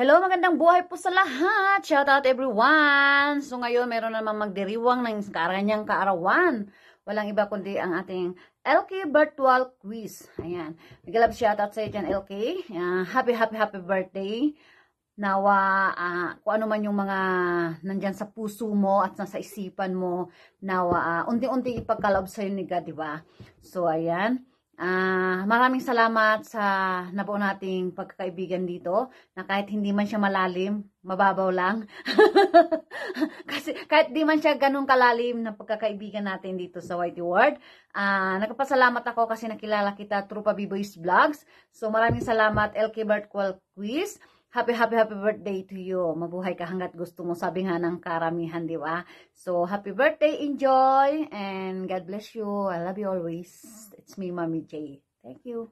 Hello, magandang buhay po sa lahat. Shout out everyone. So ngayon, meron naman magdiriwang ng karanyang kaarawan. Walang iba kundi ang ating LK Virtual Quiz. Ayan. Magalab shout out sa iyo LK. Uh, ah, happy, happy, happy birthday. Nawa, uh, kung ano man yung mga nandyan sa puso mo at nasa isipan mo, nawa, uh, unti-unti ipagkalob sa'yo ni God, diba? So, ayan. Uh, maraming salamat sa nabuo nating pagkakaibigan dito na kahit hindi man siya malalim, mababaw lang. Kasi kahit di man siya ganun kalalim na pagkakaibigan natin dito sa Whitey Ward. Uh, ah, nagpasalamat ako kasi nakilala kita through Pabiboys Vlogs. So maraming salamat LK Bart Qual Quiz happy, happy, happy birthday to you. Mabuhay ka hanggat gusto mo. Sabi nga ng karamihan, di ba? So, happy birthday, enjoy, and God bless you. I love you always. It's me, Mommy J. Thank you.